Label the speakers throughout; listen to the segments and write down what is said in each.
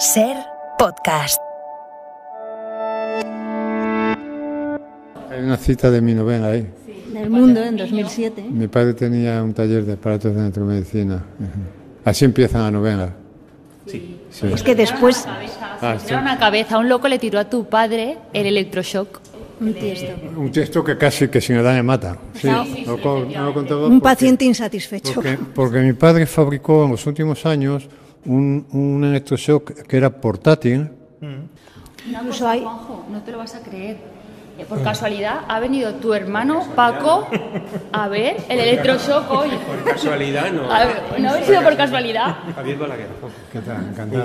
Speaker 1: Ser podcast.
Speaker 2: Hay una cita de mi novela ahí. Sí,
Speaker 1: el mundo en 2007.
Speaker 2: Mi padre tenía un taller de aparatos de electromedicina. Así empieza la novela. Sí. Es que
Speaker 1: después. Ah, una cabeza. Un loco le tiró a tu padre el electroshock. Un texto.
Speaker 2: Un texto que casi que sin me mata. Sí, no, un paciente
Speaker 1: insatisfecho. Porque,
Speaker 2: porque mi padre fabricó en los últimos años un, un electroshock que era portátil.
Speaker 1: Una cosa,
Speaker 3: no te lo vas a creer. Eh, por ah. casualidad ha venido tu hermano Paco a ver el electroshock hoy.
Speaker 4: Por casualidad no. no
Speaker 3: ha sido por casualidad.
Speaker 4: Javier Balaguer. ¿Qué tal? Encantado.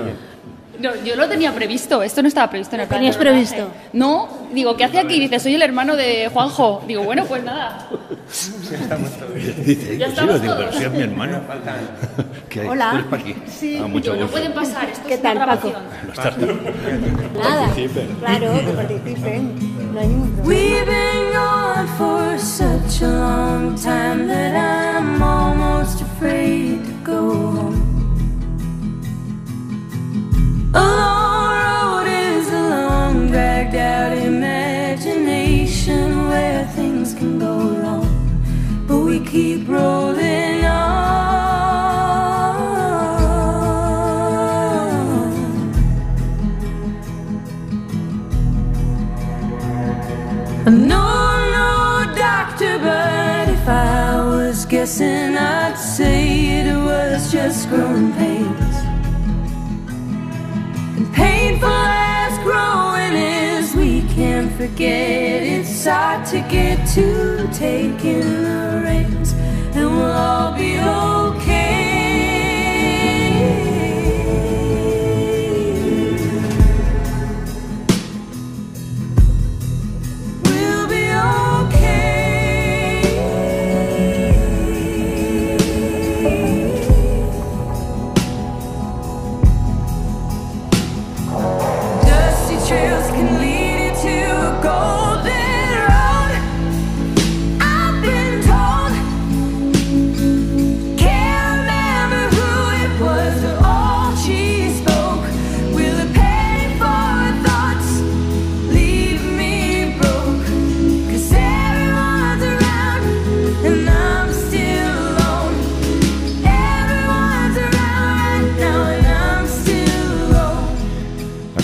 Speaker 3: No, yo lo tenía previsto, esto no estaba previsto en el plan. ¿Tenías previsto? No, digo, ¿qué hace aquí? Dice, soy el hermano de Juanjo. Digo, bueno, pues nada.
Speaker 2: Ya estamos todos. Dice, ya
Speaker 1: estamos sí, todos. es mi
Speaker 2: hermano. ¿Qué
Speaker 1: hay? Hola. ¿Tú eres aquí? Sí. Ah, mucho yo, no pueden pasar, ¿Qué es tal, No Paco? grabación. Nada, claro, que participen. No hay ningún problema. We've been gone for such a long time that I'm almost afraid to go home. A long road is a long,
Speaker 5: dragged out imagination where things can go wrong,
Speaker 1: but we keep rolling on.
Speaker 5: No, no, doctor, but if I was guessing, I'd say it was just growing pain. forget it's hard to get to taking the reins, and we'll all be old.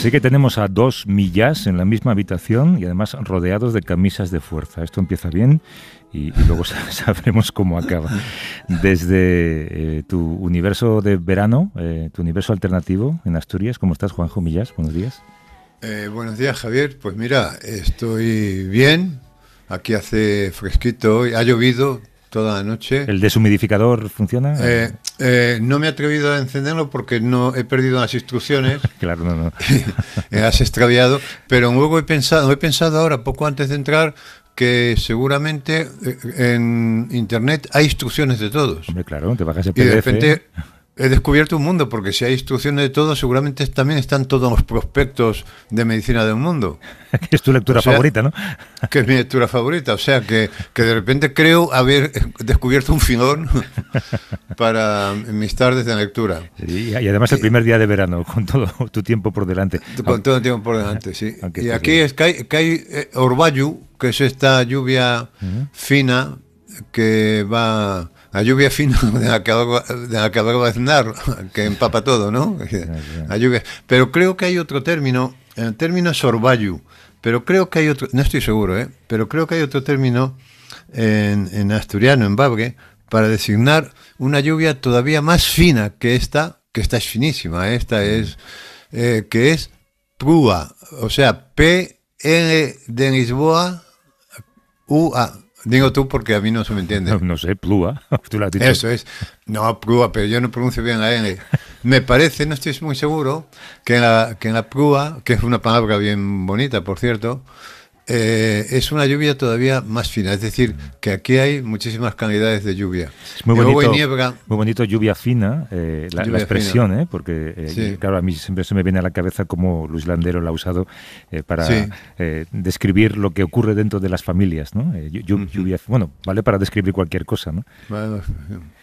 Speaker 6: Así que tenemos a dos millas en la misma habitación y además rodeados de camisas de fuerza. Esto empieza bien y, luego sabremos cómo acaba. Desde eh, tu universo de verano, eh, tu universo alternativo en Asturias, ¿cómo estás, Juanjo Millas? Buenos días.
Speaker 2: Eh, buenos días, Javier. Pues mira, estoy bien. Aquí hace fresquito, ha llovido, toda la noche.
Speaker 6: ¿El deshumidificador funciona? Eh,
Speaker 2: eh, no me he atrevido a encenderlo porque no he perdido las instrucciones.
Speaker 6: claro, no, no.
Speaker 2: has extraviado. Pero luego he pensado, he pensado ahora, poco antes de entrar, que seguramente eh, en internet hay instrucciones de todos.
Speaker 6: Hombre, claro, te bajas el PDF
Speaker 2: he descubierto un mundo, porque si hay instrucciones de todo, seguramente también están todos los prospectos de medicina del mundo. es tu lectura favorita, ¿no? que es mi lectura favorita. O sea, que, de repente creo haber descubierto un filón para mis tardes de lectura.
Speaker 6: y además el primer día de verano, con todo tu tiempo por delante. Con
Speaker 2: todo el tiempo por delante, sí. Y aquí es que hay, que que es esta lluvia fina que va la lluvia fina de acabo de cenar, que empapa todo, ¿no? lluvia. Pero creo que hay otro término, el término es sorbayu, pero creo que hay otro, no estoy seguro, ¿eh? pero creo que hay otro término en, asturiano, en babre, para designar una lluvia todavía más fina que esta, que esta es finísima, ¿eh? esta es, eh, que es prúa, o sea, P-N de Lisboa, U-A, Digo tú porque a mí no se me entiende. No, sé, plúa. Eso es. No, plúa, pero yo no pronuncio bien la N. Me parece, no estoy muy seguro, que en la, que en la plúa, que es una palabra bien bonita, por cierto, eh, es una lluvia todavía más fina, es decir, que aquí hay muchísimas cantidades de lluvia. muy bonito,
Speaker 6: muy bonito lluvia fina, eh, la, expresión, Eh, porque eh, claro, a mí siempre se me viene a la cabeza como Luis Landero la ha usado para describir lo que ocurre dentro de las familias. ¿no? lluvia, Bueno, vale para describir cualquier cosa. ¿no?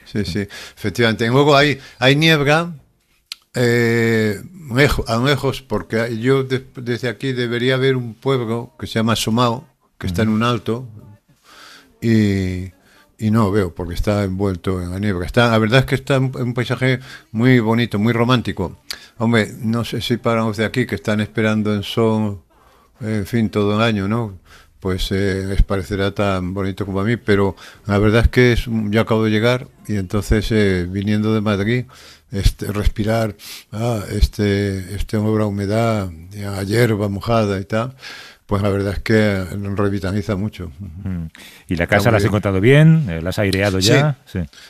Speaker 2: sí, sí, efectivamente. luego hay niebla, eh, a lejos, porque yo desde aquí debería ver un pueblo que se llama Somao, que está en un alto, y, y, no veo porque está envuelto en la niebla. Está, la verdad es que está un, un paisaje muy bonito, muy romántico. Hombre, no sé si paramos de aquí, que están esperando en son, en fin, todo el año, ¿no? pues eh, les parecerá tan bonito como a mí, pero la verdad es que yo acabo de llegar y entonces eh, viniendo de Madrid este, respirar a ah, este, este obra humedad, a hierba mojada y tal, pues la verdad es que revitaliza mucho.
Speaker 6: Mm. ¿Y la casa la has encontrado bien?
Speaker 2: Eh, ¿La has aireado ya?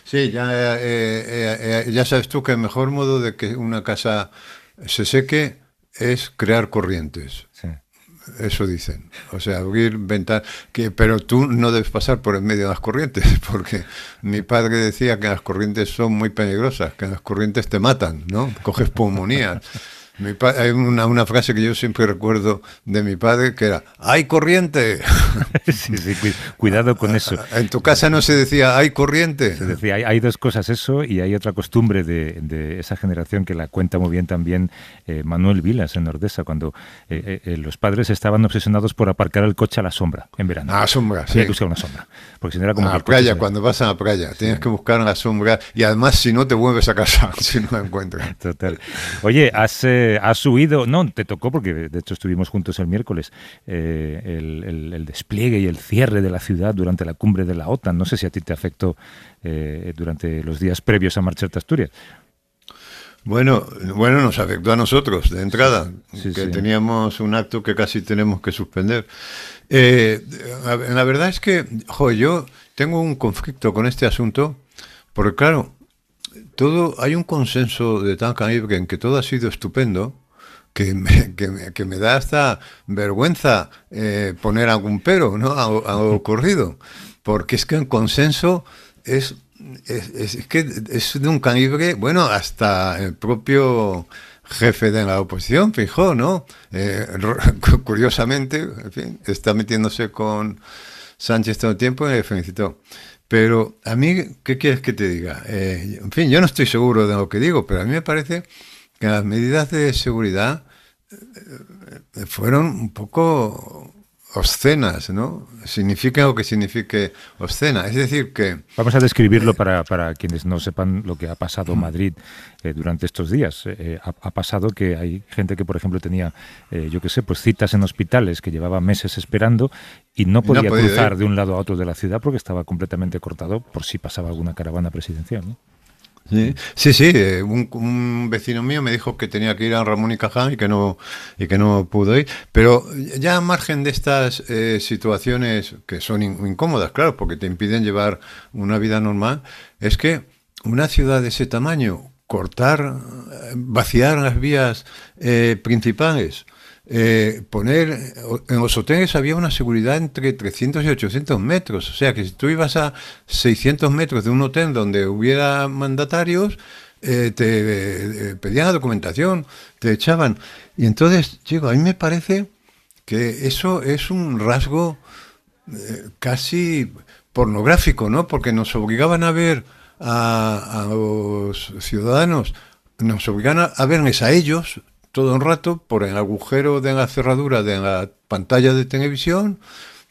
Speaker 2: Sí, ya, eh, eh, ya sabes tú que el mejor modo de que una casa se seque es crear corrientes. Sí. Eso dicen. O sea, abrir ventanas. Que, pero tú no debes pasar por el medio de las corrientes, porque mi padre decía que las corrientes son muy peligrosas, que las corrientes te matan, ¿no? Coges pulmonía hay una, frase que yo siempre recuerdo de mi padre que era, ¡hay corriente! cuidado con eso. En tu
Speaker 6: casa no se decía, ¡hay corriente! Se decía, hay, dos cosas, eso, y hay otra costumbre de, esa generación que la cuenta muy bien también eh, Manuel Vilas en Nordesa, cuando eh, eh, los padres estaban obsesionados por aparcar el coche a la sombra en verano. A la sombra, sí. buscar una sombra. Porque si no era como... A la
Speaker 2: playa, cuando vas a la playa, tienes que buscar una sombra y además si no te vuelves a casa, si no la
Speaker 6: encuentras. Total. Oye, hace has subido, no, te tocó porque de hecho estuvimos juntos el miércoles, eh, el, despliegue y el cierre de la ciudad durante la cumbre de la OTAN. No sé si a ti te afectó eh, durante los días previos a marcharte a Asturias.
Speaker 2: Bueno, bueno, nos afectó a nosotros de entrada, que teníamos un acto que casi tenemos que suspender. Eh, la verdad es que jo, yo tengo un conflicto con este asunto, porque claro, todo, hay un consenso de Tan en que todo ha sido estupendo, que me, que da hasta vergüenza eh, poner algún pero ¿no? a, lo ocurrido, porque es que el consenso es, que es de un calibre, bueno, hasta el propio jefe de la oposición, fijó, ¿no? Eh, curiosamente, está metiéndose con Sánchez todo el tiempo y le felicitó. Pero a mí, ¿qué quieres que te diga? Eh, en fin, yo no estoy seguro de lo que digo, pero a mí me parece que las medidas de seguridad eh, eh, fueron un poco obscenas, ¿no? Significa o que signifique obscena. Es decir, que... Vamos a describirlo eh, para, quienes no sepan lo que ha pasado Madrid eh, durante
Speaker 6: estos días. Eh, ha, pasado que hay gente que, por ejemplo, tenía, yo qué sé, pues citas en hospitales que llevaba meses esperando y no podía, cruzar de un lado a otro de la ciudad porque estaba completamente cortado por si pasaba alguna caravana presidencial, ¿no?
Speaker 2: Sí, sí, eh, un, vecino mío me dijo que tenía que ir a Ramón y Cajal y que no, y que no pudo ir. Pero ya a margen de estas eh, situaciones que son incómodas, claro, porque te impiden llevar una vida normal, es que una ciudad de ese tamaño, cortar, eh, vaciar las vías principales, eh, poner, en los hoteles había una seguridad entre 300 y 800 metros, o sea que si tú ibas a 600 metros de un hotel donde hubiera mandatarios, eh, te eh, pedían la documentación, te echaban. Y entonces, chico, a mí me parece que eso es un rasgo casi pornográfico, ¿no? Porque nos obligaban a ver a, los ciudadanos, nos obligaban a, a verles a ellos, todo un rato por el agujero de la cerradura de la pantalla de televisión,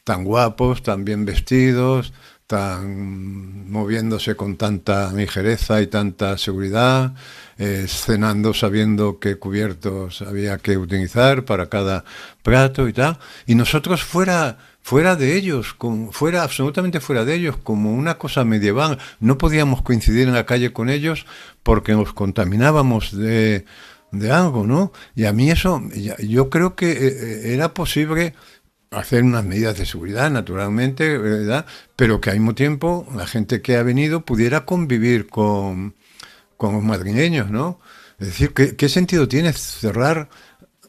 Speaker 2: tan guapos, tan bien vestidos, tan moviéndose con tanta ligereza y tanta seguridad, eh, cenando sabiendo qué cubiertos había que utilizar para cada plato y tal, y nosotros fuera fuera de ellos, fuera absolutamente fuera de ellos, como una cosa medieval, no podíamos coincidir en la calle con ellos porque nos contaminábamos de de algo, ¿no? Y a mí eso, yo creo que eh, eh, era posible hacer unas medidas de seguridad, naturalmente, ¿verdad? Pero que al mismo tiempo la gente que ha venido pudiera convivir con, los madrileños, ¿no? Es decir, ¿qué, sentido tiene cerrar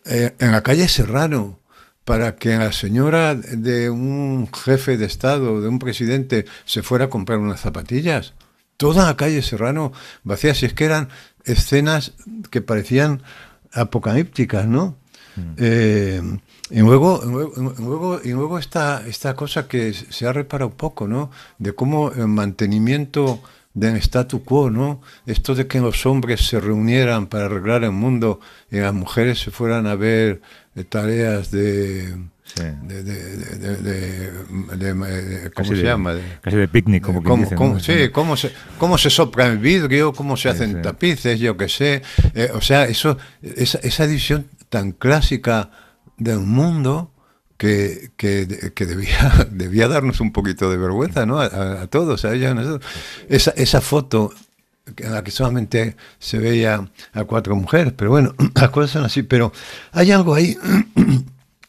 Speaker 2: eh, en la calle Serrano para que la señora de un jefe de Estado, de un presidente, se fuera a comprar unas zapatillas? toda la calle Serrano vacía, si es que eran escenas que parecían apocalípticas, ¿no? Mm. Eh, y luego, luego, y luego esta, esta cosa que se ha reparado poco, ¿no? De cómo el mantenimiento del statu quo, ¿no? Esto de que los hombres se reunieran para arreglar el mundo y las mujeres se fueran a ver eh, tareas de, de, de, de, eh, ¿Cómo se llama?
Speaker 6: Casi de picnic, como ¿Cómo, cómo, sí,
Speaker 2: cómo se, cómo se sopla el vidrio, cómo se hacen tapices, yo qué sé. Eh, o sea, eso, esa, esa tan clásica del mundo que, que, que debía, debía, darnos un poquito de vergüenza ¿no? a, todos, a a Esa, esa foto en la que solamente se veía a cuatro mujeres, pero bueno, las cosas son así, pero hay algo ahí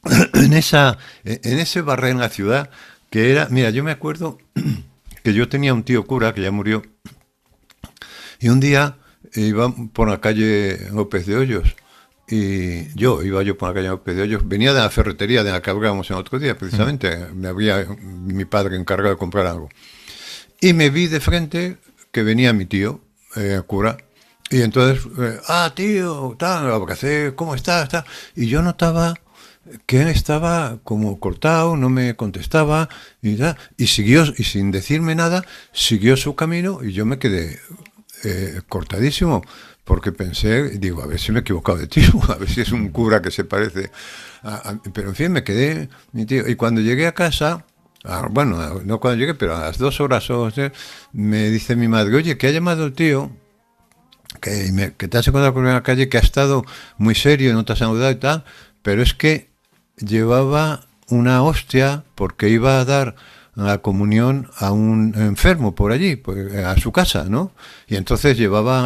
Speaker 2: en, esa, e, en ese barrio en la ciudad, que era, mira, yo me acuerdo que yo tenía un tío cura que ya murió, y un día iba por la calle López de Hoyos, y yo iba yo por la calle López de Hoyos, venía de la ferretería de la que hablábamos en otro día, precisamente, me había mi padre encargado de comprar algo. Y me vi de frente que venía mi tío, eh, cura, y entonces, eh, ah, tío, tal, lo ¿cómo estás? Y yo notaba que estaba como cortado, no me contestaba y y siguió, y sin decirme nada, siguió su camino y yo me quedé eh, cortadísimo, porque pensé, digo, a ver si me he equivocado de tío, a ver si es un cura que se parece. pero en fin, me quedé, mi tío, y cuando llegué a casa, bueno, no cuando llegué, pero a las dos horas o me dice mi madre, oye, que ha llamado el tío, que, que te has encontrado con la calle, que ha estado muy serio, no te has saludado y tal, pero es que llevaba una hostia porque iba a dar la comunión a un enfermo por allí, pues, eh, a su casa, ¿no? Y entonces llevaba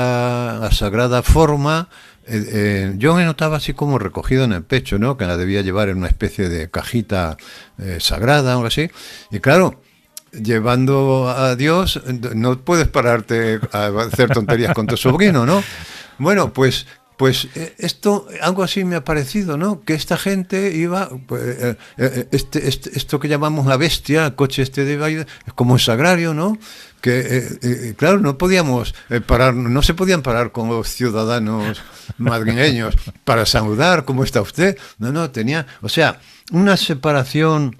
Speaker 2: la, sagrada forma. Eh, eh, yo me notaba así como recogido en el pecho, ¿no? Que la debía llevar en una especie de cajita sagrada o algo así. Y claro, llevando a Dios, no puedes pararte a hacer tonterías con tu sobrino, ¿no? Bueno, pues pues eh, esto, algo así me ha parecido, ¿no? Que esta gente iba, pues, eh, eh, este, este, esto que llamamos la bestia, el coche este de es como es sagrario, ¿no? Que, claro, no podíamos parar, no se podían parar con los ciudadanos madrileños para saludar, ¿cómo está usted? No, no, tenía, o sea, una separación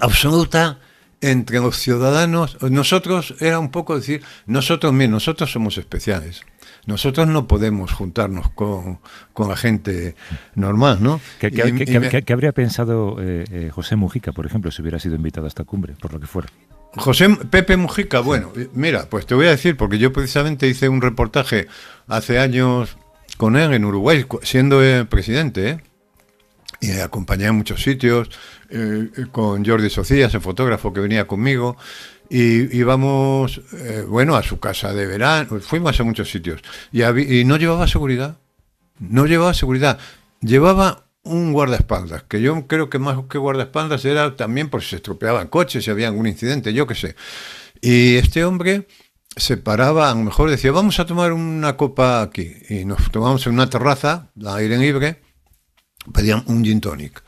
Speaker 2: absoluta entre los ciudadanos. Nosotros era un poco decir, nosotros mismos, nosotros somos especiales. Nosotros no podemos juntarnos con, la gente normal, ¿no? ¿Qué, habría pensado eh, eh, José Mujica, por ejemplo, si hubiera sido invitado a esta cumbre, por lo que fuera? José Pepe Mujica, bueno, eh, mira, pues te voy a decir, porque yo precisamente hice un reportaje hace años con él en Uruguay, siendo presidente, y le acompañé a muchos sitios, con Jordi Socias, el fotógrafo que venía conmigo, y íbamos, eh, bueno, a su casa de verano, fuimos a muchos sitios y, no llevaba seguridad, no llevaba seguridad, llevaba un guardaespaldas, que yo creo que más que guardaespaldas era también por si se estropeaban coches, si había algún incidente, yo qué sé. Y este hombre se paraba, a lo mejor decía, vamos a tomar una copa aquí. Y nos tomamos en una terraza, al aire libre, pedían un gin tonic.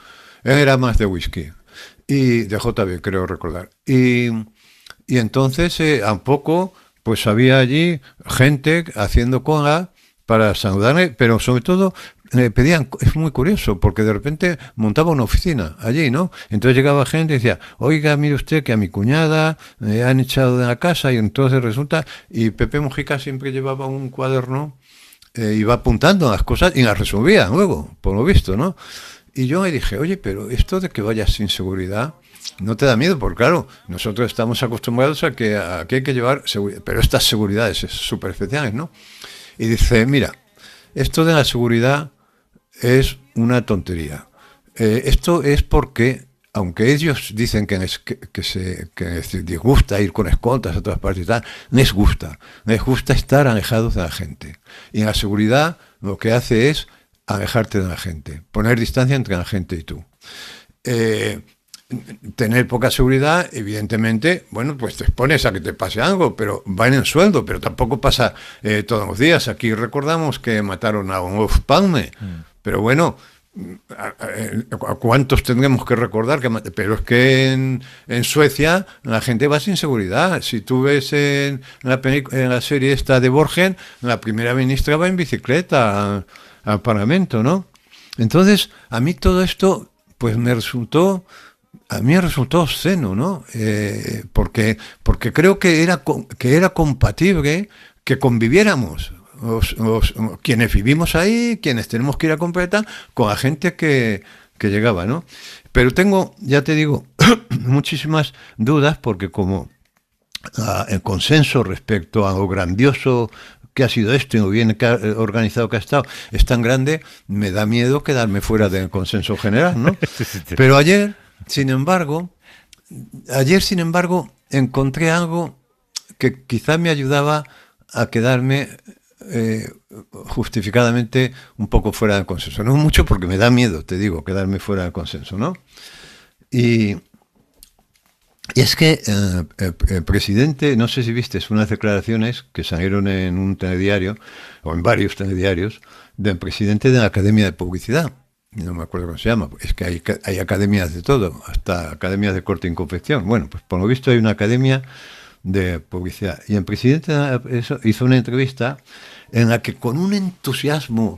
Speaker 2: era más de whisky. Y de JB, creo recordar. Y y entonces, eh, a poco, pues había allí gente haciendo cola para saludarle, pero sobre todo le pedían, es muy curioso, porque de repente montaba una oficina allí, ¿no? Entonces llegaba gente y decía, oiga, mire usted que a mi cuñada me eh, han echado de la casa y entonces resulta, y Pepe Mujica siempre llevaba un cuaderno, eh, iba apuntando las cosas y las resolvía luego, por lo visto, ¿no? Y yo me dije, oye, pero esto de que vayas sin seguridad, no te da miedo, porque claro, nosotros estamos acostumbrados a que hay que llevar, pero estas seguridades superficiales, ¿no? Y dice, mira, esto de la seguridad es una tontería. Eh, esto es porque, aunque ellos dicen que, les, que, se, disgusta ir con escoltas a todas partes y tal, les gusta, les gusta estar alejados de la gente. Y la seguridad lo que hace es alejarte de la gente, poner distancia entre la gente y tú. Eh, tener poca seguridad, evidentemente, bueno, pues te expones a que te pase algo, pero van en sueldo, pero tampoco pasa eh, todos los días. Aquí recordamos que mataron a un Wolf Palme, mm. pero bueno, ¿A cuántos tendremos que recordar? Que, pero es que en, Suecia la gente va sin seguridad. Si tú ves en la, serie esta de Borgen, la primera ministra va en bicicleta al Parlamento, ¿no? Entonces, a mí todo esto pues me resultó a mí me resultó obsceno, ¿no? Eh, porque, porque creo que era, que era compatible que conviviéramos, quienes vivimos ahí, quienes tenemos que ir a completar, con la gente que, llegaba, ¿no? Pero tengo, ya te digo, muchísimas dudas porque como ah, el consenso respecto a lo grandioso que ha sido esto y lo bien eh, organizado que ha estado es tan grande, me da miedo quedarme fuera del consenso general, ¿no? Pero ayer sin embargo, ayer, sin embargo, encontré algo que quizá me ayudaba a quedarme eh, justificadamente un poco fuera del consenso. No mucho porque me da miedo, te digo, quedarme fuera del consenso, ¿no? Y, es que eh, eh, el, presidente, no sé si viste, unas declaraciones que salieron en un telediario, o en varios telediarios, del presidente de la Academia de Publicidad, no me acuerdo cómo se llama, es que hay, academias de todo, hasta academias de corte y confección. Bueno, pues por lo visto hay una academia de publicidad. Y el presidente hizo una entrevista en la que con un entusiasmo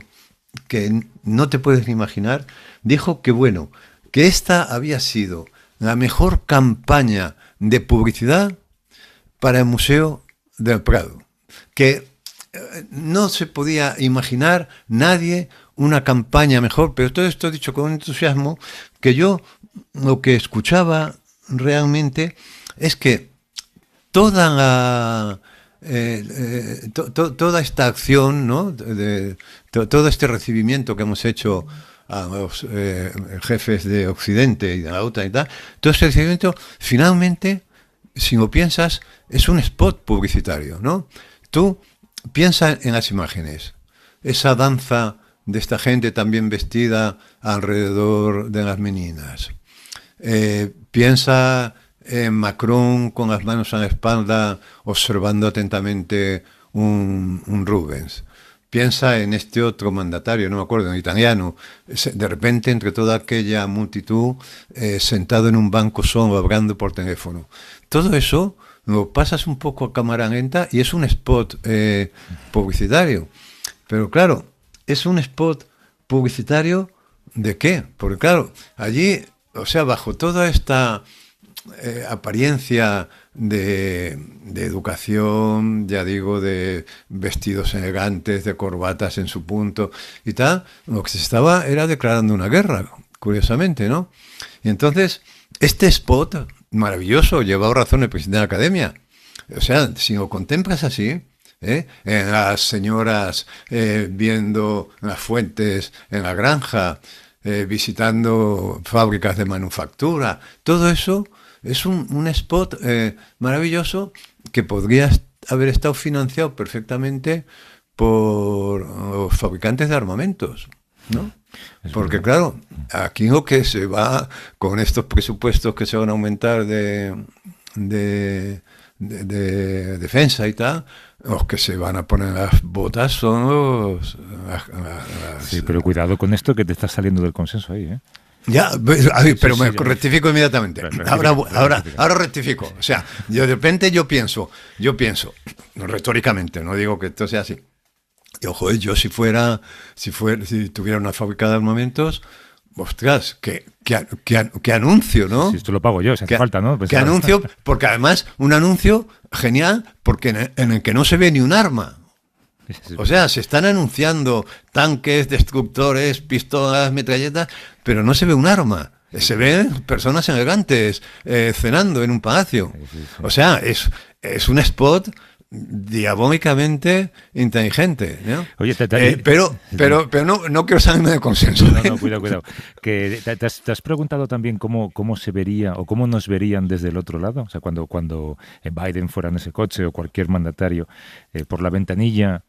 Speaker 2: que no te puedes ni imaginar, dijo que bueno, que esta había sido la mejor campaña de publicidad para el Museo del Prado, que eh, no se podía imaginar nadie una campaña mejor, pero todo esto dicho con entusiasmo, que yo lo que escuchaba realmente es que toda la... Eh, eh, toda esta acción, ¿no? de, todo este recibimiento que hemos hecho a los eh, jefes de Occidente y de la OTAN y tal, todo este recibimiento, finalmente, si lo piensas, es un spot publicitario, ¿no? Tú piensas en las imágenes, esa danza de esta gente también vestida alrededor de las meninas. Eh, piensa en eh, Macron con las manos a la espalda observando atentamente un, Rubens. Piensa en este otro mandatario, no me acuerdo, en italiano, de repente entre toda aquella multitud eh, sentado en un banco solo hablando por teléfono. Todo eso lo pasas un poco a cámara lenta y es un spot publicitario. Pero claro, es un spot publicitario de qué? Porque claro, allí, o sea, bajo toda esta eh, apariencia de, educación, ya digo, de vestidos elegantes, de corbatas en su punto y tal, lo que se estaba era declarando una guerra, curiosamente, ¿no? Y entonces, este spot maravilloso, llevaba razón el presidente de la academia, o sea, si lo contemplas así, en ¿eh? Eh, las señoras eh, viendo las fuentes en la granja, visitando fábricas de manufactura. Todo eso es un, spot maravilloso que podría haber estado financiado perfectamente por los fabricantes de armamentos, ¿no? Porque claro, aquí lo que se va con estos presupuestos que se van a aumentar de, de defensa y tal, los que se van a poner las botas son
Speaker 6: sí, pero cuidado con esto que te está saliendo del consenso ahí, ¿eh?
Speaker 2: Ya, pues, pero me rectifico inmediatamente. Ahora, ahora, ahora rectifico. O sea, yo de repente yo pienso, yo pienso, retóricamente, no digo que esto sea así. Y ojo, yo si fuera, si fuera, si tuviera una fábrica de momentos Ostras, qué, anuncio, ¿no? Si esto lo pago yo, si hace falta, ¿no? qué anuncio, porque además un anuncio genial, porque en el, que no se ve ni un arma. O sea, se están anunciando tanques, destructores, pistolas, metralletas, pero no se ve un arma. Se ven personas elegantes eh, cenando en un palacio. O sea, es, es un spot diabólicamente inteligente. ¿no? Oye, eh, pero, pero, pero no, no quiero salirme de consenso. No, ¿eh? no, cuidado, cuidado. Que te, has, preguntado
Speaker 6: también cómo, cómo se vería o cómo nos verían desde el otro lado? O sea, cuando, cuando eh, Biden fuera en ese coche o cualquier mandatario por la ventanilla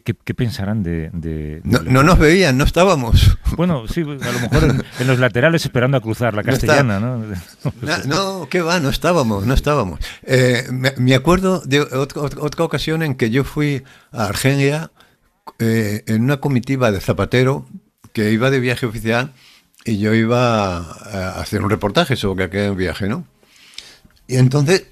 Speaker 6: ¿Qué, qué, pensarán de.?
Speaker 2: no, nos veían, no estábamos. Bueno, sí, a lo mejor en, los laterales esperando a cruzar la castellana, ¿no? ¿no? qué va, no estábamos, no estábamos. Eh, me, acuerdo de otra ocasión en que yo fui a Argelia eh, en una comitiva de Zapatero que iba de viaje oficial y yo iba a hacer un reportaje sobre aquel viaje, ¿no? Y entonces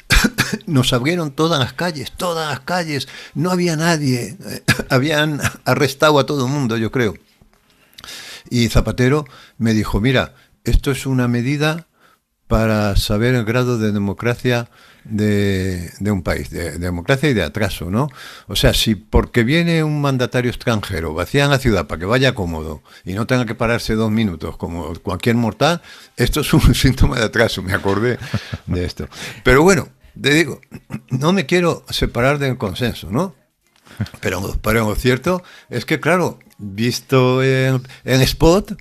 Speaker 2: nos abrieron todas las calles, todas las calles, no había nadie, habían arrestado a todo el mundo, yo creo. Y Zapatero me dijo, mira, esto es una medida para saber el grado de democracia de, un país, de, de, democracia y de atraso, ¿no? O sea, si porque viene un mandatario extranjero, vacían la ciudad para que vaya cómodo y no tenga que pararse dos minutos como cualquier mortal, esto es un síntoma de atraso, me acordé de esto. Pero bueno, te digo, no me quiero separar del consenso, ¿no? Pero, pero lo cierto es que, claro, visto en, spot,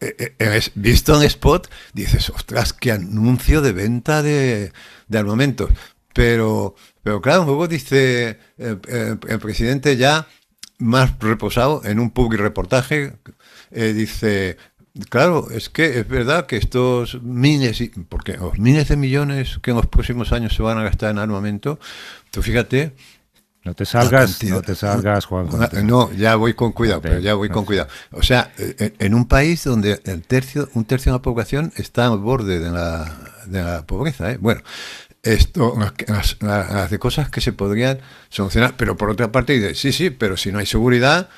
Speaker 2: eh, eh, visto en spot, dices, ostras, qué anuncio de venta de, de armamentos. Pero, pero claro, luego dice eh, el, presidente ya más reposado en un public reportaje, dice, Claro, es que es verdad que estos miles, y, porque los oh, miles de millones que en los próximos años se van a gastar en armamento, tú fíjate, no te salgas, no te salgas, Juan. No, ya voy con cuidado, pero ya voy con cuidado. O sea, eh, eh, en un país donde el tercio, un tercio de la población está al borde de la, pobreza, ¿eh? bueno, esto, hace las, de cosas que se podrían solucionar, pero por otra parte, sí, sí, pero si no hay seguridad,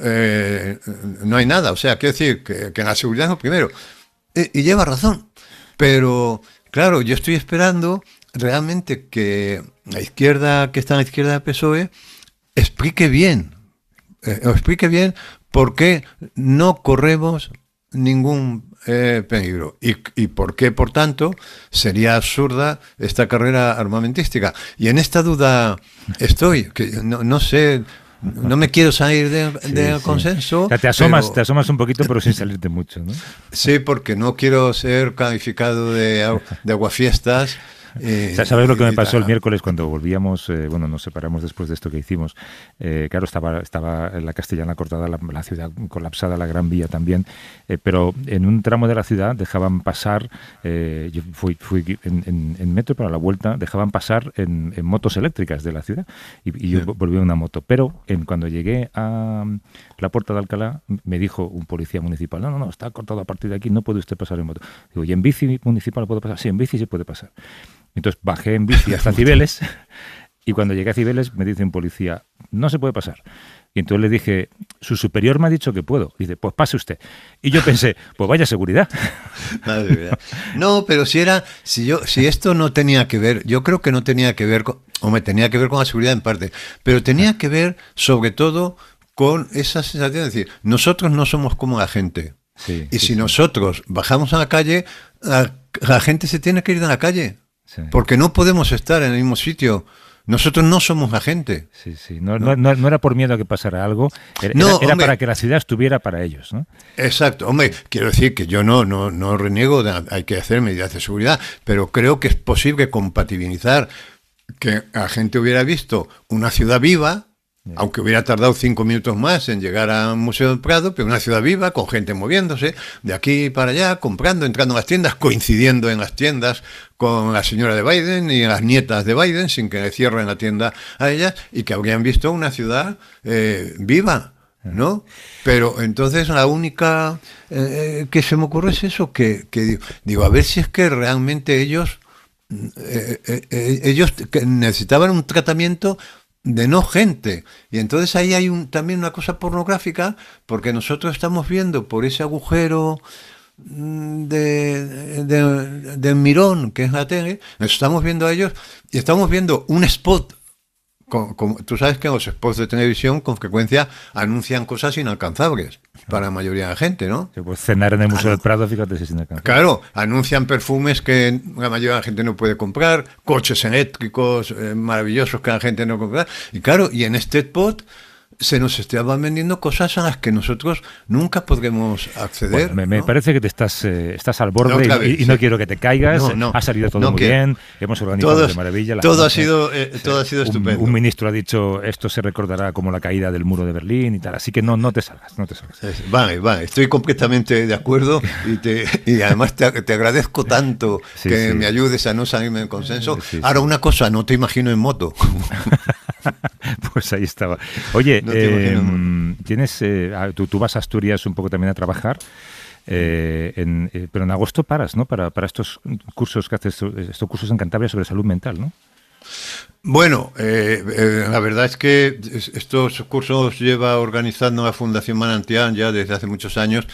Speaker 2: eh, no hay nada. O sea, quiero decir que, la seguridad es lo primero. E, y, lleva razón. Pero, claro, yo estoy esperando realmente que la izquierda, que está en la izquierda de PSOE, explique bien, eh, explique bien por qué no corremos ningún eh, peligro y, por qué, por tanto, sería absurda esta carrera armamentística. Y en esta duda estoy, que no, no sé no me quiero salir del de, consenso. te, asomas, te asomas un poquito, pero sin salirte mucho. Sí, porque no quiero ser calificado de, de aguafiestas eh, ¿Sabes lo que me pasó el
Speaker 6: miércoles cuando volvíamos? Eh, bueno, nos separamos después de esto que hicimos. Eh, claro, estaba, estaba la castellana cortada, la, ciudad colapsada, la Gran Vía también, pero en un tramo de la ciudad dejaban pasar, yo fui, fui en, metro para la vuelta, dejaban pasar en, motos eléctricas de la ciudad y, yo volví a una moto. Pero en, cuando llegué a la puerta de Alcalá, me dijo un policía municipal, no, no, no, está cortado a partir de aquí, no puede usted pasar en moto. Digo, ¿y en bici municipal puedo pasar? Sí, en bici se puede pasar. Entonces bajé en bici hasta Cibeles y cuando llegué a Cibeles me dice un policía, no se puede pasar. Y entonces le dije, su superior me ha dicho que puedo. Y dice, pues pase usted. Y yo pensé, pues vaya seguridad.
Speaker 2: No, pero si era, si yo, si esto no tenía que ver, yo creo que no tenía que ver o me tenía que ver con la seguridad en parte, pero tenía que ver sobre todo con esa sensación de decir, nosotros no somos como la gente. y si nosotros bajamos a la calle, la, la gente se tiene que ir de la calle. Porque no podemos estar en el mismo sitio. Nosotros no somos gente.
Speaker 6: Sí, sí. No,
Speaker 2: era por miedo a que pasara algo, era, era, para
Speaker 6: que la ciudad estuviera para ellos.
Speaker 2: Exacto. Hombre, quiero decir que yo no, no, no reniego, de, hay que hacer medidas de seguridad, pero creo que es posible compatibilizar que la gente hubiera visto una ciudad viva, aunque hubiera tardado cinco minutos más en llegar al Museo del Prado, pero una ciudad viva, con gente moviéndose de aquí para allá, comprando, entrando en las tiendas, coincidiendo en las tiendas con la señora de Biden y las nietas de Biden, sin que le cierren la tienda a ellas, y que habrían visto una ciudad eh, viva, ¿no? Pero entonces la única eh, eh, que se me ocurre es eso, que, digo, a ver si es que realmente ellos... Mm, ellos necesitaban un tratamiento de no gente. Y entonces ahí hay un, también una cosa pornográfica, porque nosotros estamos viendo por ese agujero mm, de, de, Mirón, que es la tele, estamos viendo a ellos y estamos viendo un spot tú sabes que los spots de televisión con frecuencia anuncian cosas inalcanzables para la mayoría de la gente, ¿no? pues cenar en el Museo del Prado, fíjate si es inalcanzable. Claro, anuncian perfumes que la mayoría de la gente no puede comprar, coches eléctricos eh, maravillosos que la gente no compra. Y claro, y en este spot se nos estaban vendiendo cosas a las que nosotros nunca podremos acceder. me, parece que te estás, eh, estás al borde y, no quiero que
Speaker 6: te caigas. ha salido todo muy bien, hemos organizado de maravilla. Eh, eh, todo, ha sido, todo ha sido estupendo. Un, ministro ha dicho esto se recordará como la caída del muro de Berlín y tal, así que
Speaker 2: no, no te salgas, no te salgas. Vale, vale, estoy completamente de acuerdo y, y además te, agradezco tanto que me ayudes a no salirme del consenso. Ahora una cosa, no te imagino en moto. pues ahí estaba. Oye, em,
Speaker 6: tienes, eh, ah, tú, vas a Asturias un poco también a trabajar. Eh, eh, pero en agosto paras, ¿no? Para, estos cursos que haces, estos cursos en Cantabria sobre salud mental, ¿no?
Speaker 2: Bueno, la verdad es que estos cursos lleva organizando la Fundación Manantial ya desde hace muchos años.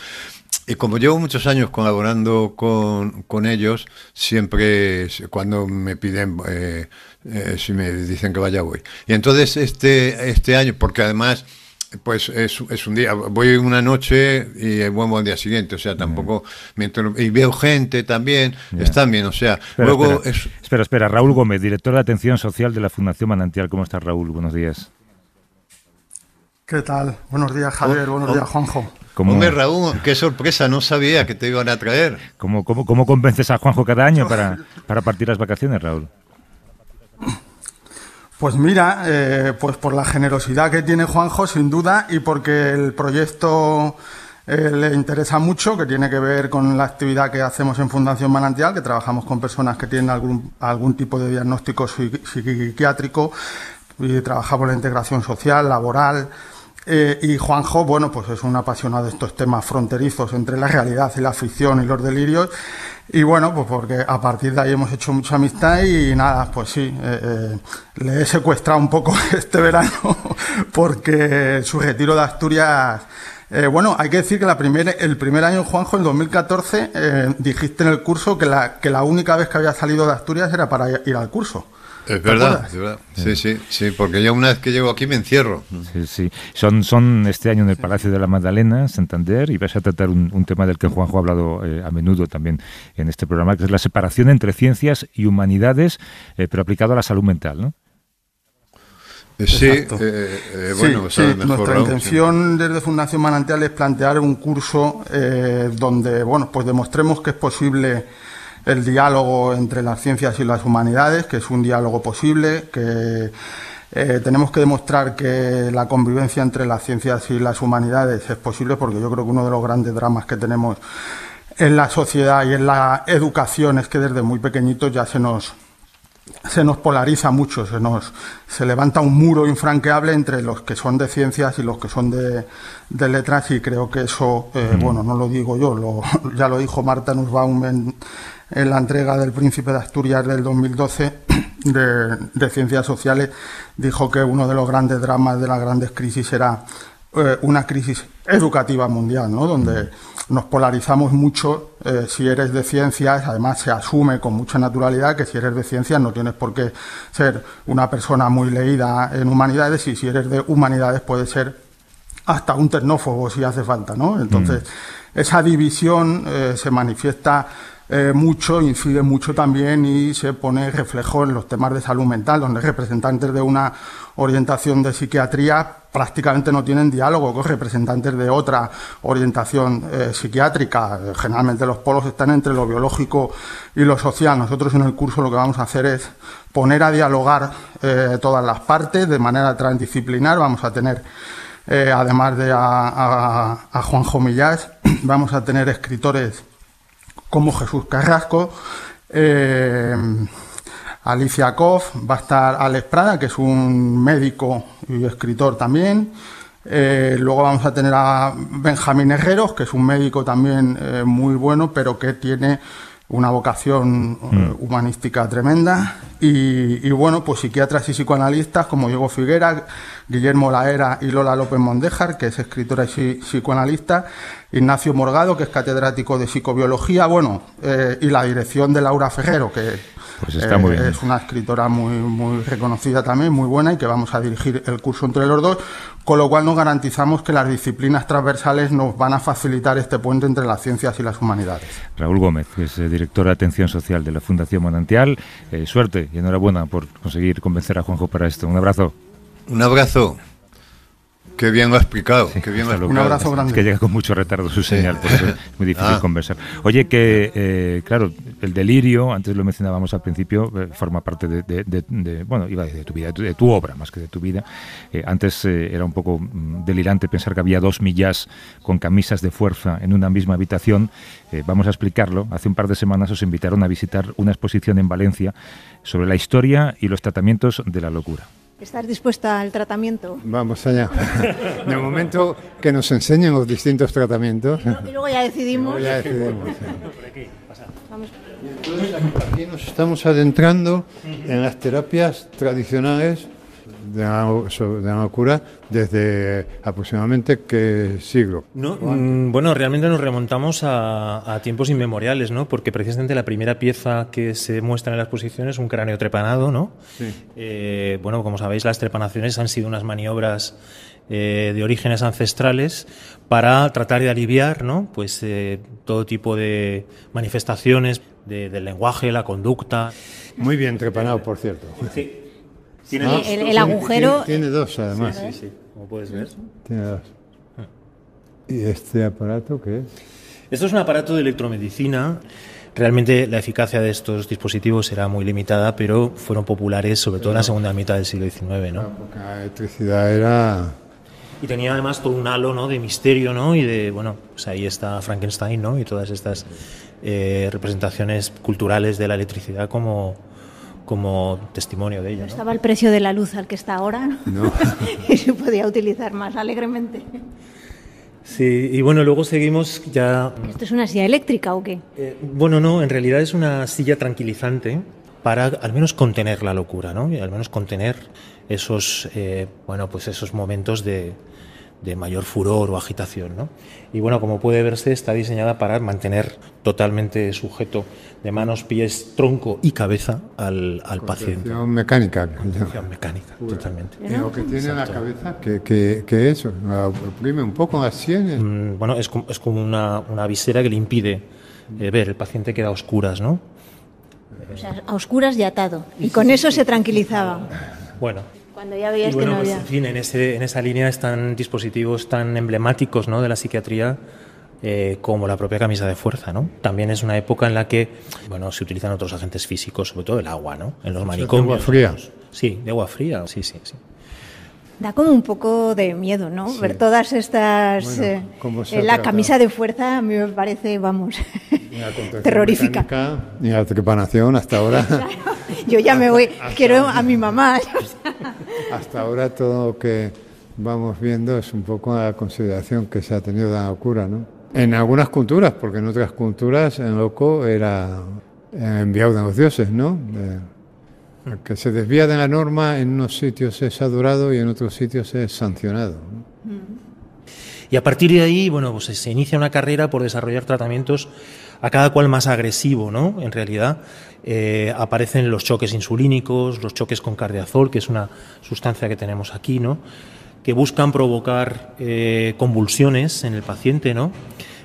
Speaker 2: Y como llevo muchos años colaborando con, ellos, siempre cuando me piden eh, si me dicen que vaya voy. Y entonces este, este año, porque además pues es, es, un día, voy una noche y vuelvo eh, buen día siguiente, o sea, tampoco miento y veo gente también, están bien, o sea, luego
Speaker 6: espera. espera, Raúl Gómez, director de Atención Social de la Fundación Manantial, ¿cómo estás Raúl? Buenos días.
Speaker 3: ¿Qué tal? Buenos
Speaker 2: días, oh, Javier. Buenos oh. días, Juanjo. Hombre, Raúl, qué sorpresa, no sabía que te iban a traer.
Speaker 6: ¿Cómo, cómo, cómo convences a Juanjo cada año para, para partir las vacaciones, Raúl?
Speaker 3: Pues mira, eh, pues por la generosidad que tiene Juanjo, sin duda, y porque el proyecto eh, le interesa mucho, que tiene que ver con la actividad que hacemos en Fundación Manantial, que trabajamos con personas que tienen algún, algún tipo de diagnóstico psiquiátrico, y trabajamos la integración social, laboral. Eh, y Juanjo, bueno, pues es un apasionado de estos temas fronterizos entre la realidad y la ficción y los delirios. Y bueno, pues porque a partir de ahí hemos hecho mucha amistad y nada, pues sí, eh, eh, le he secuestrado un poco este verano porque su retiro de Asturias... Eh, bueno, hay que decir que la el primer año, Juanjo, en 2014, dijiste en el curso que la, que la única vez que había salido de Asturias era para ir al curso.
Speaker 2: Es verdad, es verdad. Sí, sí, sí, porque yo una vez que llego aquí me encierro. Sí, sí. Son, son este año
Speaker 6: en el Palacio de la Magdalena, Santander, y vas a tratar un, tema del que Juanjo ha hablado eh, a menudo también en este programa, que es la separación entre ciencias y humanidades, eh, pero aplicado a la salud mental,
Speaker 2: ¿no?
Speaker 3: Eh, sí, bueno, sí, pues Mejor, nuestra intención desde Fundación Manantial es plantear un curso donde, bueno, pues demostremos que es posible el diálogo entre las ciencias y las humanidades, que es un diálogo posible, que eh, tenemos que demostrar que la convivencia entre las ciencias y las humanidades es posible, porque yo creo que uno de los grandes dramas que tenemos en la sociedad y en la educación es que desde muy pequeñitos ya se nos se nos polariza mucho, se nos se levanta un muro infranqueable entre los que son de ciencias y los que son de, letras y creo que eso, eh, bueno, no lo digo yo, ya lo dijo Marta Nussbaum en, en la entrega del Príncipe de Asturias del 2012 de, Ciencias Sociales, dijo que uno de los grandes dramas de las grandes crisis era eh, una crisis educativa mundial, ¿no? donde nos polarizamos mucho. Eh, si eres de ciencias, además se asume con mucha naturalidad que si eres de ciencias no tienes por qué ser una persona muy leída en humanidades y si eres de humanidades puedes ser hasta un tecnófobo si hace falta. ¿no? Entonces, mm. esa división eh, se manifiesta eh, mucho, incide mucho también y se pone reflejo en los temas de salud mental, donde representantes de una orientación de psiquiatría prácticamente no tienen diálogo con representantes de otra orientación eh, psiquiátrica. Generalmente los polos están entre lo biológico y lo social. Nosotros en el curso lo que vamos a hacer es poner a dialogar eh, todas las partes de manera transdisciplinar. Vamos a tener, además de a, a, a Juanjo Millás, vamos a tener escritores como Jesús Carrasco, eh, Alicia Koff, va a estar Alex Prada, que es un médico y escritor también. Eh, luego vamos a tener a Benjamín Herreros, que es un médico también eh, muy bueno, pero que tiene una vocación mm. humanística tremenda. Y, y, bueno, pues psiquiatras y psicoanalistas como Diego Figuera, Guillermo Laera y Lola López Mondejar, que es escritora y psicoanalista, Ignacio Morgado, que es catedrático de psicobiología, bueno, eh, y la dirección de Laura Fejero, que pues eh, es una escritora muy, muy reconocida también, muy buena, y que vamos a dirigir el curso entre los dos, con lo cual nos garantizamos que las disciplinas transversales nos van a facilitar este puente entre las ciencias y las humanidades.
Speaker 6: Raúl Gómez, que es eh, director de Atención Social de la Fundación Manantial, suerte y enhorabuena por conseguir convencer a Juanjo para esto. Un abrazo.
Speaker 2: Un abrazo. Qué bien lo ha explicado. un abrazo grande. que
Speaker 6: llega con mucho retardo su señal, por eso es muy difícil ah. conversar. Oye, que eh, claro, el delirio, antes lo mencionábamos al principio, eh, forma parte de, bueno, iba de tu vida, de tu obra más que de tu vida. Eh, antes era un poco mm, delirante pensar que había dos millas con camisas de fuerza en una misma habitación. vamos a explicarlo. Hace un par de semanas os invitaron a visitar una exposición en Valencia sobre la historia y los tratamientos
Speaker 2: de la locura
Speaker 1: estar dispuesta al tratamiento?
Speaker 2: Vamos allá. De momento que nos enseñen los distintos tratamientos.
Speaker 1: Y luego ya decidimos. ya decidimos.
Speaker 2: Entonces aquí nos estamos adentrando en las terapias tradicionales de la locura desde aproximadamente qué siglo.
Speaker 4: Mm, bueno, realmente nos remontamos a, tiempos inmemoriales, ¿no? Porque precisamente la primera pieza que se muestra en la exposición es un cráneo trepanado, ¿no? Eh, bueno, como sabéis, las trepanaciones han sido unas maniobras eh, de orígenes ancestrales para tratar de aliviar ¿no? pues, eh, todo tipo de manifestaciones del lenguaje, la conducta. Muy bien trepanado, por cierto. Sí. Ah, Tiene dos, el, agujero. Tiene, dos, además. Sí, sí, como puedes ver. Tiene dos.
Speaker 2: Ah. ¿Y este aparato qué es?
Speaker 4: Esto es un aparato de electromedicina. Realmente la eficacia de estos dispositivos era muy limitada, pero fueron populares sobre todo en la segunda mitad del siglo XIX, ¿no? Porque la electricidad
Speaker 2: era
Speaker 4: y tenía además todo un halo ¿no? de misterio ¿no? y de bueno pues ahí está Frankenstein ¿no? y todas estas eh, representaciones culturales de la electricidad como como testimonio de ello. estaba
Speaker 1: el precio de la luz al que está ahora ¿no? y se podía utilizar más alegremente.
Speaker 4: Sí, y bueno, luego seguimos ya... ¿Esto
Speaker 1: es una silla eléctrica o qué? Eh,
Speaker 4: bueno, no, en realidad es una silla tranquilizante para al menos contener la locura, ¿no? Y al menos contener esos, eh, bueno, pues esos momentos de, de mayor furor o agitación. ¿no? Y bueno, como puede verse, está diseñada para mantener totalmente sujeto de manos, pies, tronco y cabeza al, al paciente.
Speaker 2: mecánica. Contención
Speaker 4: mecánica, totalmente.
Speaker 5: Eh, lo que tiene la cabeza,
Speaker 2: que, que, eso, oprime un
Speaker 4: poco las sienes. Mm, bueno, es como, es como una, una visera que le impide eh, ver, el paciente queda a oscuras, ¿no?
Speaker 1: O sea, a oscuras y atado. Y con eso se tranquilizaba. Bueno, bueno, pues, En
Speaker 4: fin, en, ese, en esa línea están dispositivos tan emblemáticos de la psiquiatría. Eh, como la propia camisa de fuerza, ¿no? También es una época en la que, bueno, se utilizan otros agentes físicos, sobre todo el agua, ¿no? En los manicomios. De agua fría. Sí, de agua fría, sí, sí, sí.
Speaker 1: Da como un poco de miedo, ¿no? Ver todas estas... Eh, eh, la camisa de fuerza a mí me parece, vamos,
Speaker 2: terrorífica. Ni y la trepanación hasta ahora...
Speaker 1: yo ya me voy, quiero a mi mamá.
Speaker 2: Hasta ahora todo lo que vamos viendo es un poco la consideración que se ha tenido de la locura, ¿no? En algunas culturas, porque en otras culturas en loco era eh, enviado a los dioses, ¿no? que se desvía de la norma en unos sitios es adorado y en otros sitios es sancionado. Mm.
Speaker 4: Y a partir de ahí, bueno, pues se inicia una carrera por desarrollar tratamientos a cada cual más agresivo, ¿no? En realidad eh, aparecen los choques insulínicos, los choques con cardiazol, que es una sustancia que tenemos aquí, ¿no? Que buscan provocar eh, convulsiones en el paciente, ¿no?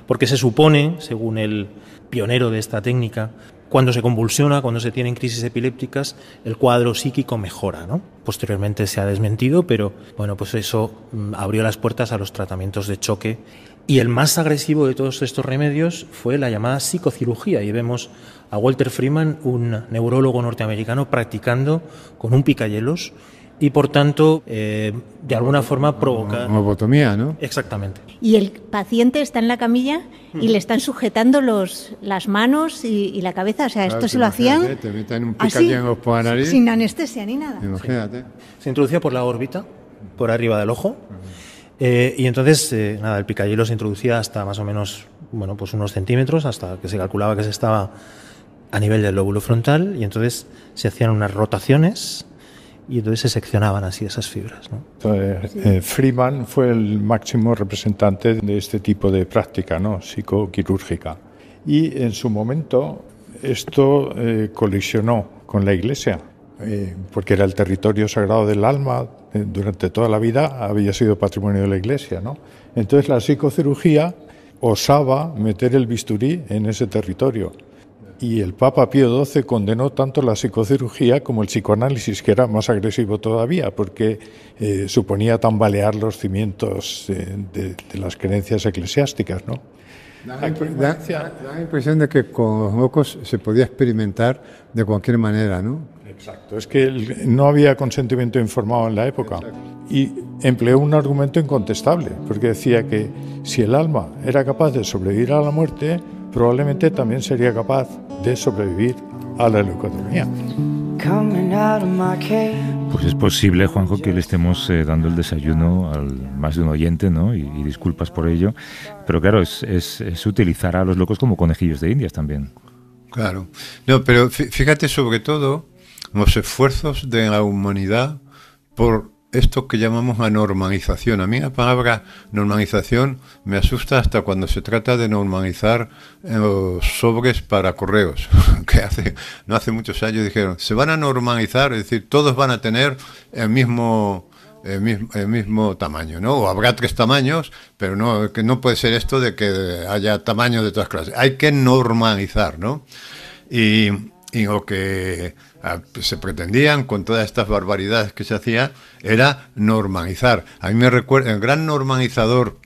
Speaker 4: Porque se supone, según el pionero de esta técnica, cuando se convulsiona, cuando se tienen crisis epilépticas, el cuadro psíquico mejora, ¿no? Posteriormente se ha desmentido, pero bueno, pues eso mm, abrió las puertas a los tratamientos de choque. Y el más agresivo de todos estos remedios fue la llamada psicocirugía. Y vemos a Walter Freeman, un neurólogo norteamericano, practicando con un picayelos y por tanto eh, de alguna forma provoca...
Speaker 2: ¿no?
Speaker 4: Exactamente.
Speaker 1: Y el paciente está en la camilla y le están sujetando los, las manos y, la cabeza. O sea, esto se lo hacían...
Speaker 2: Te meten un ¿Ah, picadillo por la nariz. Sin
Speaker 1: anestesia ni nada.
Speaker 2: Imagínate.
Speaker 4: Se introducía por la órbita, por arriba del ojo. Eh, y entonces, eh, nada, el picayelo se introducía hasta más o menos, bueno, pues unos centímetros, hasta que se calculaba que se estaba a nivel del lóbulo frontal y entonces se hacían unas rotaciones y entonces se seccionaban así esas fibras.
Speaker 5: Eh, Freeman fue el máximo representante de este tipo de práctica ¿no? psicoquirúrgica
Speaker 4: y en su momento
Speaker 5: esto eh, colisionó con la Iglesia eh, porque era el territorio sagrado del alma durante toda la vida había sido patrimonio de la Iglesia. Entonces la psicocirugía osaba meter el bisturí en ese territorio y el Papa Pío XII condenó tanto la psicocirugía como el psicoanálisis, que era más agresivo todavía, porque eh, suponía tambalear los cimientos de,
Speaker 2: las creencias eclesiásticas. ¿no? Da, la impresión de que con los locos se podía experimentar de cualquier manera, ¿no?
Speaker 5: Exacto, es que no había consentimiento informado en la época. Y empleó un argumento incontestable, porque decía que si el alma era capaz de sobrevivir a la muerte, probablemente también sería capaz de sobrevivir a la leucotomía.
Speaker 6: Pues es posible, Juanjo, que le estemos eh, dando el desayuno al más de un oyente, ¿no? Y, disculpas por ello. Pero claro, es, es, utilizar a los locos como conejillos de indias también.
Speaker 2: Claro. No, pero fíjate sobre todo los esfuerzos de la humanidad por esto que llamamos la normalización. A mí la palabra normalización me asusta hasta cuando se trata de normalizar eh, los sobres para correos, que hace, no hace muchos años dijeron, se van a normalizar, es decir, todos van a tener el mismo... El mismo, mismo tamaño, ¿no? O habrá tres tamaños, pero no, que no puede ser esto de que haya tamaños de todas clases. Hay que normalizar, ¿no? Y, y lo que se pretendían con todas estas barbaridades que se hacía era normalizar. A mí me recuerda, el gran normalizador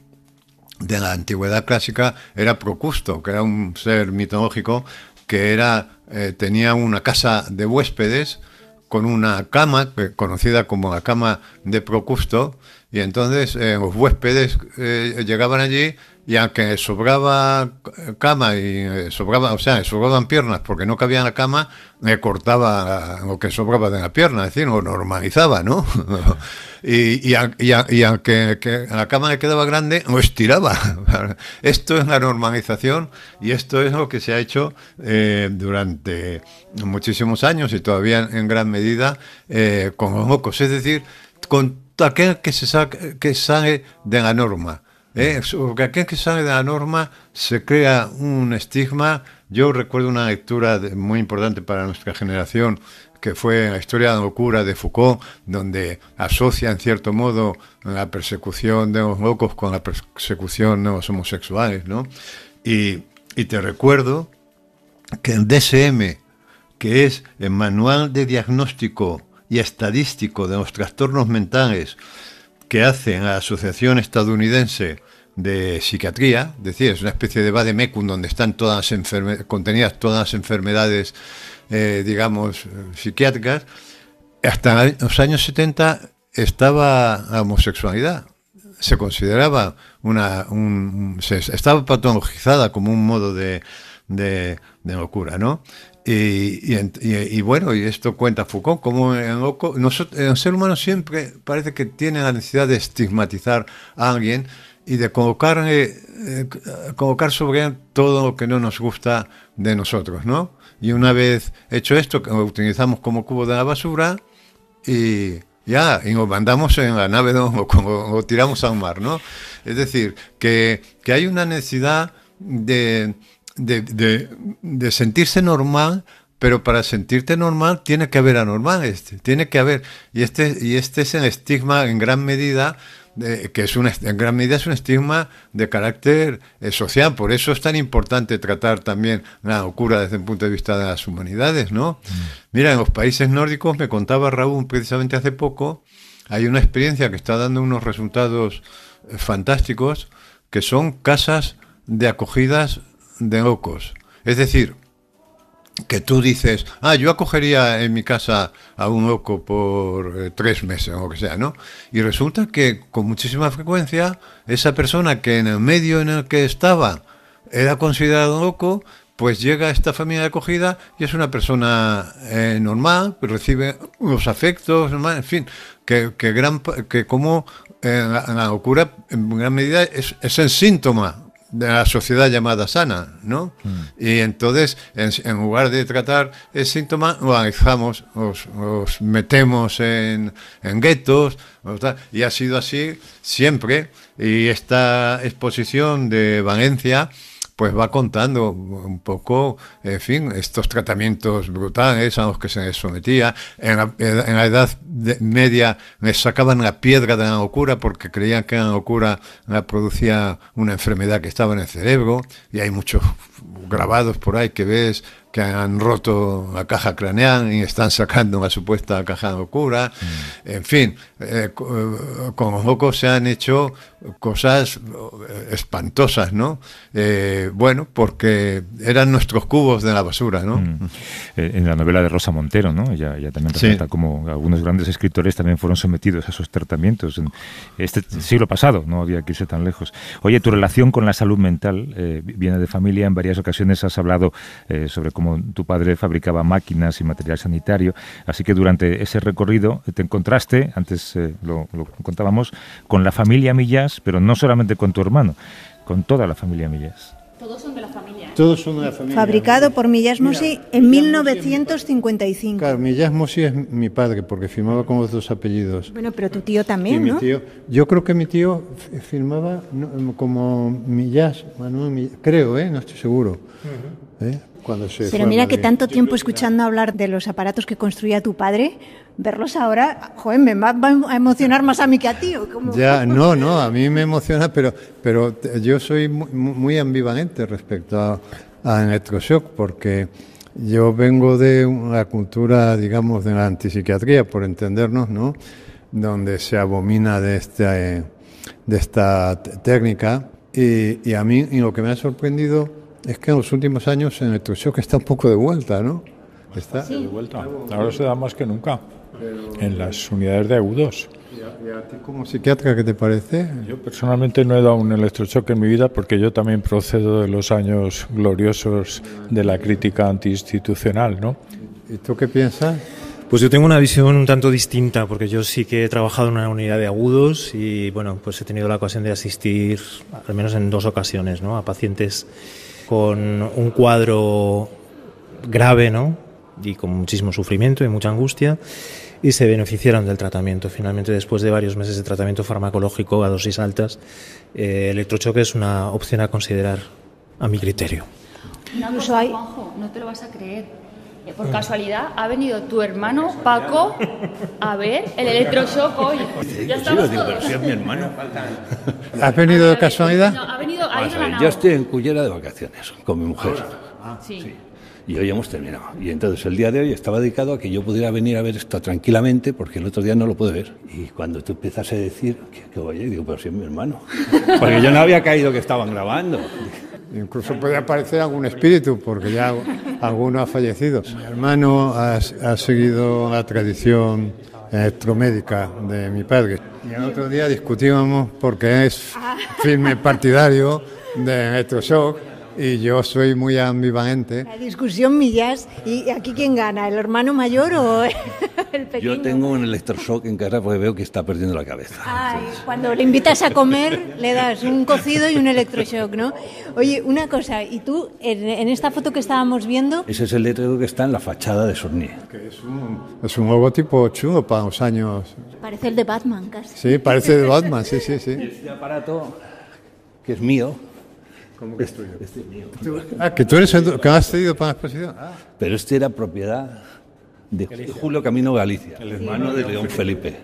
Speaker 2: de la antigüedad clásica era Procusto, que era un ser mitológico que era, eh, tenía una casa de huéspedes con una cama eh, conocida como la cama de Procusto y entonces eh, los huéspedes llegaban allí y aunque sobraba cama y eh, sobraba, o sea, sobraban piernas porque no cabía en la cama, me cortaba lo que sobraba de la pierna, es decir, lo normalizaba, ¿no? y, y, aunque que la cama le quedaba grande, lo estiraba. esto es la normalización y esto es lo que se ha hecho eh, durante muchísimos años y todavía en gran medida eh, con los mocos, es decir, con aquel que se que sale de la norma. Eh, porque aquel que sale de la norma se crea un estigma. Yo recuerdo una lectura muy importante para nuestra generación, que fue la historia de la locura de Foucault, donde asocia en cierto modo la persecución de los locos con la persecución de los homosexuales. ¿no? Y, y te recuerdo que el DSM, que es el Manual de Diagnóstico y Estadístico de los Trastornos Mentales, que hacen la Asociación Estadounidense de Psiquiatría, es decir, es una especie de vademecum donde están todas las contenidas todas las enfermedades, eh, digamos, psiquiátricas, hasta los años 70 estaba la homosexualidad, se consideraba una. estaba patologizada como un modo de locura, ¿no? Y, bueno, y esto cuenta Foucault, como nosotros, el ser humano siempre parece que tiene la necesidad de estigmatizar a alguien y de colocar, eh, eh, colocar sobre él todo lo que no nos gusta de nosotros, ¿no? Y una vez hecho esto, lo utilizamos como cubo de la basura y ya, y nos mandamos en la nave o, tiramos al un mar, ¿no? Es decir, que, que hay una necesidad de de, sentirse normal pero para sentirte normal tiene que haber anormal este, tiene que haber y este y este es el estigma en gran medida que es un en gran medida es un estigma de carácter eh, social, por eso es tan importante tratar también la locura desde el punto de vista de las humanidades, ¿no? Mm. Mira, en los países nórdicos me contaba Raúl precisamente hace poco hay una experiencia que está dando unos resultados eh, fantásticos que son casas de acogidas de locos. Es decir, que tú dices, ah, yo acogería en mi casa a un loco por eh, tres meses o lo que sea, ¿no? Y resulta que con muchísima frecuencia esa persona que en el medio en el que estaba era considerado loco, pues llega a esta familia de acogida y es una persona eh, normal, recibe los afectos, en fin, que, que, gran, que como eh, la, locura en gran medida es, es el síntoma de la sociedad llamada sana, ¿no? Mm. Y entonces, en, lugar de tratar el síntoma, lo analizamos, os, os metemos en, en guetos, y ha sido así siempre. Y esta exposición de Valencia pues va contando un poco, en fin, estos tratamientos brutales a los que se les sometía. En la, en la Edad Media les sacaban la piedra de la locura porque creían que la locura la producía una enfermedad que estaba en el cerebro y hay muchos grabados por ahí que ves que han roto la caja craneal y están sacando una supuesta caja oscura. locura... Mm. En fin, eh, eh, con los locos se han hecho cosas eh, espantosas, ¿no? bueno, porque eran nuestros cubos de la basura, ¿no? Mm.
Speaker 6: En la novela de Rosa Montero, ¿no? Ya también representa como algunos grandes escritores también fueron sometidos a esos tratamientos en este mm. siglo pasado, no había que irse tan lejos. Oye, tu relación con la salud mental viene de familia, en varias ocasiones has hablado sobre cómo tu padre fabricaba máquinas y material sanitario. Así que durante ese recorrido eh, te encontraste, antes eh, lo, contábamos, con la familia Millás, pero no solamente con tu hermano,
Speaker 2: con toda la familia Millás.
Speaker 1: Todos son de la familia. Todos son de la familia. Fabricado por Millás Mossi en 1955.
Speaker 2: Claro, Millás Mossi es mi padre porque firmaba con los dos apellidos.
Speaker 1: Bueno, pero tu tío también, ¿no?
Speaker 2: tío, yo creo que mi tío firmaba como Millás, Manuel Millás, creo, ¿eh? No estoy seguro. Pero mira que tanto
Speaker 1: tiempo escuchando hablar de los aparatos que construía tu padre, verlos ahora, joven, me va, a emocionar más a mí que a ti.
Speaker 2: Ya, no, no, a mí me emociona, pero, pero yo soy muy, ambivalente respecto a, electroshock, porque yo vengo de una cultura, digamos, de la antipsiquiatría, por entendernos, ¿no? Donde se abomina de esta, de esta técnica. Y, y a mí y lo que me ha sorprendido es que en los últimos años el electroshock está un poco de vuelta, ¿no?
Speaker 5: Está de vuelta. Ahora se da más que nunca en las unidades de agudos. ¿Y a, ti como psiquiatra qué te parece? Yo personalmente no he dado un electrochoque en mi vida porque yo también procedo de los años gloriosos de la crítica
Speaker 4: antiinstitucional, ¿no? ¿Y tú qué piensas? Pues yo tengo una visión un tanto distinta, porque yo sí que he trabajado en una unidad de agudos y, bueno, pues he tenido la ocasión de asistir, al menos en dos ocasiones, ¿no? a pacientes con un cuadro grave, ¿no? Y con muchísimo sufrimiento y mucha angustia, y se beneficiaron del tratamiento. Finalmente, después de varios meses de tratamiento farmacológico a dosis altas, el eh, electrochoque es una opción a considerar a mi criterio.
Speaker 3: no te lo vas a creer eh, por casualidad ha venido tu hermano Paco a ver el electroshock hoy. digo,
Speaker 7: es mi hermano.
Speaker 2: ¿Has venido de casualidad?
Speaker 7: No, ha venido, yo estoy en Cullera de vacaciones con mi mujer. Ah, ah, sí. Y hoy hemos terminado. Y entonces el día de hoy estaba dedicado a que yo pudiera venir a ver esto tranquilamente, porque el otro día no lo pude ver. Y cuando tú empiezas a decir, que voy? Digo, pero si es mi hermano. Porque yo no había
Speaker 2: caído que estaban grabando. Incluso puede aparecer algún espíritu, porque ya alguno ha fallecido. Mi hermano ha, seguido la tradición electromédica de mi padre. Y el otro día discutíamos porque es firme partidario de electroshock y yo soy muy ambivalente. La
Speaker 1: discusión millas, ¿y aquí quién gana? ¿El hermano mayor o el pequeño?
Speaker 2: Yo tengo un electroshock
Speaker 7: en casa porque veo que está perdiendo la cabeza.
Speaker 1: Ay, cuando le invitas a comer le das un cocido y un electroshock, ¿no? Oye, una cosa, ¿y tú en, esta foto que estábamos viendo? Ese
Speaker 2: es el letrero que está en la fachada de ...que Es un, es un logotipo chulo para los años.
Speaker 1: Parece el de Batman casi. Sí,
Speaker 2: parece de Batman, sí, sí, sí.
Speaker 1: Este aparato
Speaker 2: que
Speaker 7: es mío que este, este Ah, que tú eres el que has
Speaker 2: cedido para la exposición. Ah.
Speaker 7: Pero este era propiedad de Julio Camino Galicia, el hermano de León Felipe.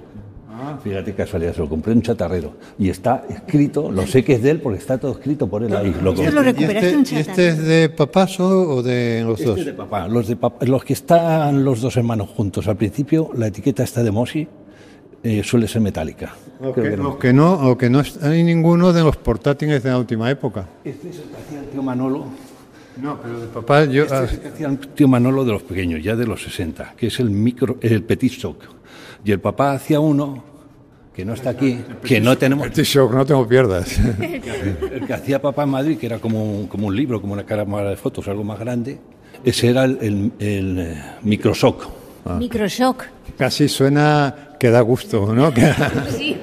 Speaker 7: Ah. Fíjate casualidad, se lo compré en un chatarrero. Y está escrito, lo sé que es de él porque está todo escrito por él ahí. este,
Speaker 2: este es de papá o de los dos?
Speaker 7: Los, de papá. los que están los dos hermanos juntos. Al principio la etiqueta está de Mosi
Speaker 2: eh, suele ser metálica. O que, no. O que, no. hay ninguno de los portátiles de la última época.
Speaker 7: Este es el que hacía el tío Manolo. No, pero de papá yo... Este es el ah. que hacía el tío Manolo de los pequeños, ya de los 60, que es el, micro, el petit shock. Y el papá hacía uno que no está aquí,
Speaker 2: que no tenemos... Petit shock, no tengo pierdas.
Speaker 7: el que hacía papá en Madrid, que era como, como un libro, como una cámara de fotos, algo más grande, ese era el, el, el eh, Ah.
Speaker 1: Microshock.
Speaker 7: Casi suena que da gusto, ¿no? sí,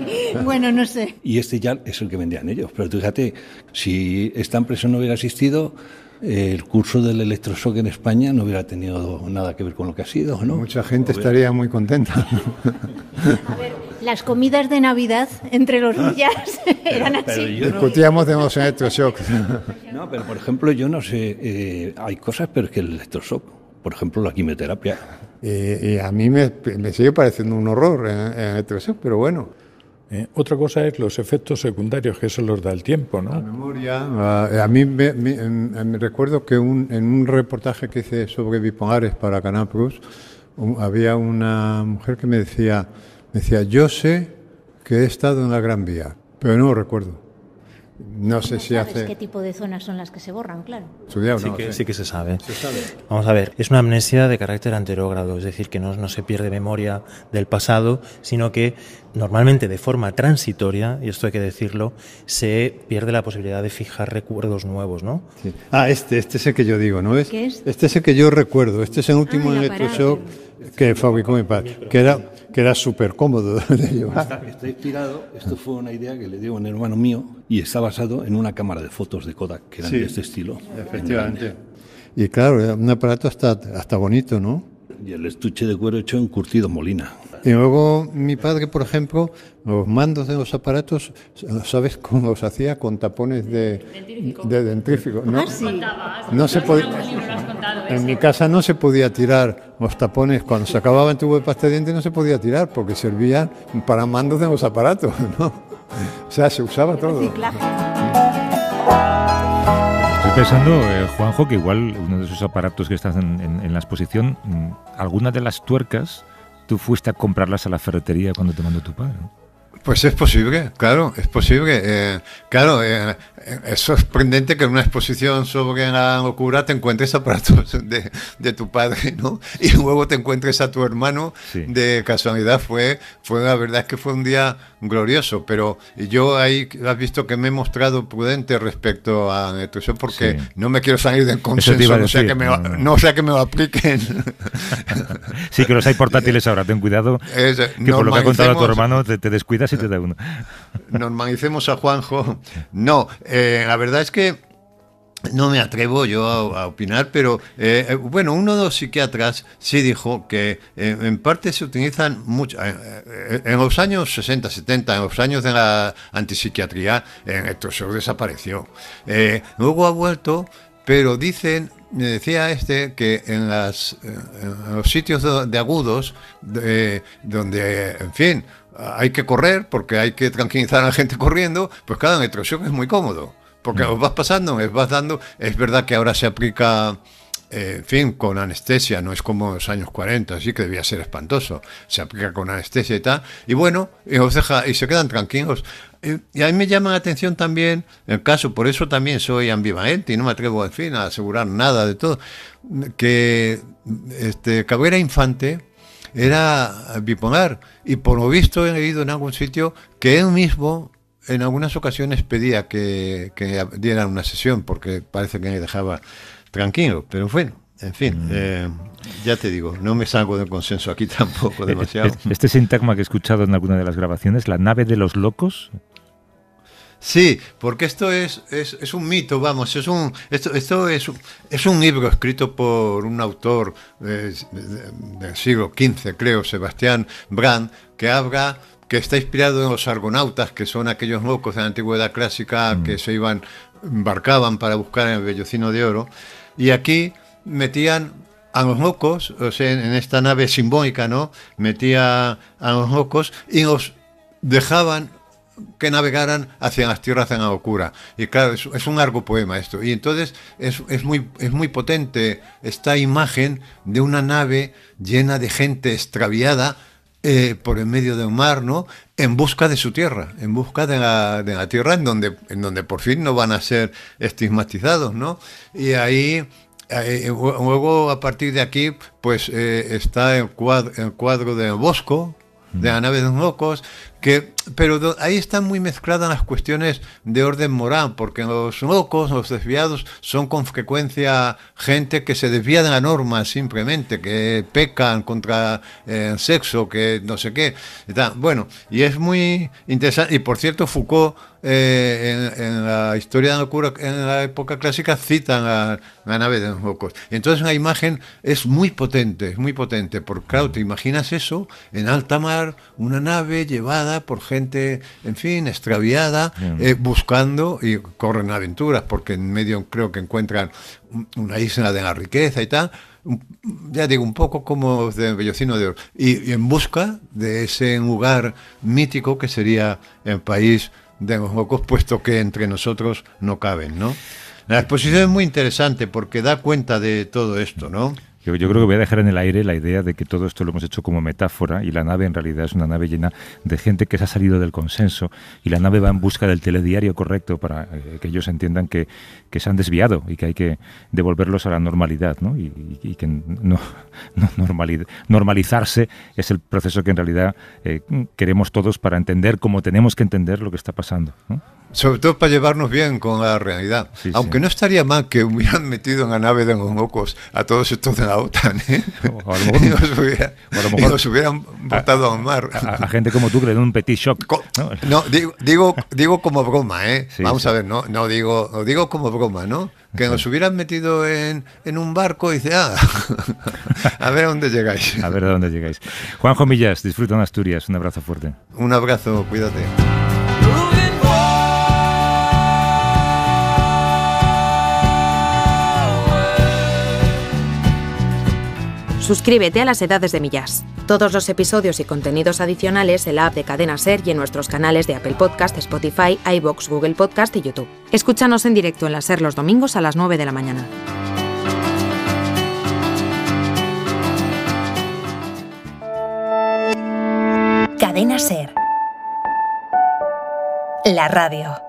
Speaker 1: bueno, no sé.
Speaker 7: Y este ya es el que vendían ellos. Pero fíjate, si esta empresa no hubiera existido, el curso del electroshock en España no
Speaker 2: hubiera tenido nada que ver con lo que ha sido, ¿no? Mucha gente estaría muy contenta. A
Speaker 1: ver, las comidas de Navidad entre los villas eran así. Discutíamos
Speaker 2: de los electroshocks.
Speaker 7: No, pero por ejemplo, yo no sé, eh, hay cosas, pero es que el electroshock por ejemplo, la quimioterapia. Y, eh, eh, a mí me, sigue pareciendo un horror
Speaker 5: pero bueno. Eh, otra cosa es los efectos secundarios, que se los da el tiempo, ¿no? La
Speaker 2: memoria. Ah, a mí me, recuerdo que un, en un reportaje que hice sobre bipolares para Canal Plus, había una mujer que me decía, me decía, yo sé que he estado en la Gran Vía, pero no lo recuerdo. No sé si hace. ¿Qué
Speaker 1: tipo de zonas son las que se borran, claro?
Speaker 4: sí, que, se sabe. Vamos a ver, es una amnesia de carácter anterógrado, es decir, que no, no se pierde memoria del pasado, sino que normalmente de forma transitoria, y esto hay que decirlo, se pierde la posibilidad
Speaker 2: de fijar recuerdos nuevos, ¿no? Ah, este, este es el que yo digo, ¿no es? Este es el que yo recuerdo, este es el último ah, electroshock que fabricó mi padre, que que era súper cómodo de llevar.
Speaker 7: Está, inspirado, esto fue una idea que le dio un hermano mío y está basado en una cámara de fotos de Kodak, que eran de este estilo. Efectivamente.
Speaker 2: Y claro, un aparato hasta, hasta bonito, ¿no?
Speaker 7: Y el estuche de cuero hecho en curtido molina.
Speaker 2: Y luego mi padre, por ejemplo, los mandos de los aparatos, ¿sabes cómo los hacía? Con tapones de dentrífico. De No, ah, sí. ¿eh? no se podía. En mi casa no se podía tirar los tapones cuando se acababa el tubo de pasta de dientes no se podía tirar porque servían para mandos de los aparatos, ¿no? O sea, se usaba todo. Estoy
Speaker 6: pensando, eh, Juanjo, que igual uno de esos aparatos que estás en, en la exposición, mm, algunas de las tuercas tú fuiste a comprarlas a la ferretería cuando te mandó tu padre.
Speaker 2: Pues es posible, claro, es posible. Eh, claro, eh, eh, Eso es sorprendente que en una exposición sobre la locura te encuentres aparatos de, de tu padre, ¿no? Y luego te encuentres a tu hermano. De casualidad fue, fue la verdad es que fue un día glorioso, pero yo ahí has visto que me he mostrado prudente respecto a eso porque no me quiero salir del consenso, no sea, que me, lo,
Speaker 6: apliquen. sí, que los hay portátiles ahora, ten cuidado, que por lo que ha contado tu hermano te, descuidas y te da uno.
Speaker 2: normalicemos a Juanjo. No, eh, la verdad es que no me atrevo yo a, opinar, pero eh, eh, bueno, uno de los psiquiatras sí dijo que eh, en parte se utilizan mucho. en, los años 60, 70, en los años de la antipsiquiatría, Electroshock desapareció. luego ha vuelto, pero dicen me decía este que en, las, los sitios de, agudos, donde, en fin, hay que correr porque hay que tranquilizar a la gente corriendo, pues cada electroshock es muy cómodo. Porque os mm. vas pasando, os vas dando. Es verdad que ahora se aplica. Eh, en fin, con anestesia, no es como en los años 40, así que debía ser espantoso. Se aplica con anestesia y tal. Y bueno, y, y se quedan tranquilos. Eh, y, a mí me llama la atención también el caso, por eso también soy ambivalente y no me atrevo, en fin, a asegurar nada de todo, que este, Cabrera Infante era bipolar y por lo visto he leído en algún sitio que él mismo en algunas ocasiones pedía que, dieran una sesión porque parece que me dejaba tranquilo, pero bueno, en fin, mm. eh, ya te digo, no me salgo del consenso aquí tampoco eh, demasiado. Eh,
Speaker 6: este sintagma que he escuchado en alguna de las grabaciones, la nave de los locos.
Speaker 2: Sí, porque esto es, un mito, vamos, es un, esto, esto es, es un libro escrito por un autor del siglo XV, creo, Sebastián Brand, que habla que está inspirado en los argonautas, que son aquellos locos de la antigüedad clásica mm. que se iban, embarcaban para buscar el vellocino de oro. Y aquí metían a los locos, o sea, en esta nave simbólica, ¿no? Metía a los locos y los dejaban que navegaran hacia las tierras de la locura. Y claro, es, un largo poema esto. Y entonces es, muy, es muy potente esta imagen de una nave llena de gente extraviada eh, por el medio de un mar, ¿no? En busca de su tierra, en busca de la, tierra en donde, en donde por fin no van a ser estigmatizados, ¿no? Y ahí luego, a partir de aquí, pues eh, está el cuadro, el cuadro de Bosco, de la nave de los locos, que, pero ahí están muy mezcladas las cuestiones de orden moral, porque los locos, los desviados, son con frecuencia gente que se desvía de la norma simplemente, que pecan contra eh, el sexo, que no sé qué. Bueno, y es muy interesante, y por cierto, Foucault eh, en, la historia de la locura, en la época clásica, citan a la nave de los entonces la imagen es muy potente, es muy potente, porque claro, te imaginas eso en alta mar, una nave llevada por gente, en fin, extraviada, eh, buscando y corren aventuras, porque en medio creo que encuentran una isla de la riqueza y tal ya digo, un poco como de Bellocino de Oro, y, y en busca de ese lugar mítico que sería el país de los locos, puesto que entre nosotros no caben, ¿no? La exposición es muy interesante porque da cuenta de todo esto, ¿no?
Speaker 6: Yo, creo que voy a dejar en el aire la idea de que todo esto lo hemos hecho como metáfora y la nave en realidad es una nave llena de gente que se ha salido del consenso y la nave va en busca del telediario correcto para eh, que ellos entiendan que, se han desviado y que hay que devolverlos a la normalidad ¿no? y, que no, normalizarse es el proceso que en realidad eh, queremos todos para entender cómo tenemos que entender lo que está pasando.
Speaker 2: Sobre todo para llevarnos bien con la realidad. Aunque no estaría mal que hubieran metido en la nave de los locos a todos estos de la OTAN. ¿eh? a lo mejor, nos, hubieran botado a, al mar. A, gente como
Speaker 6: tú que le un petit shock. no,
Speaker 2: digo, digo, digo, como broma, ¿eh? Vamos a ver, no, digo, digo como broma, ¿no? Que nos hubieran metido en, en un barco y dice, ah,
Speaker 6: a ver a dónde llegáis. A ver a dónde llegáis. Juanjo Millas, disfruta en Asturias. Un abrazo fuerte.
Speaker 2: Un abrazo, cuídate.
Speaker 1: Suscríbete a Las Edades de Millas. Todos los episodios y contenidos adicionales en la app de Cadena Ser y en nuestros canales de Apple Podcast, Spotify, iBox, Google Podcast y YouTube. Escúchanos en directo en la Ser los domingos a las 9 de la mañana. Cadena
Speaker 3: Ser. La radio.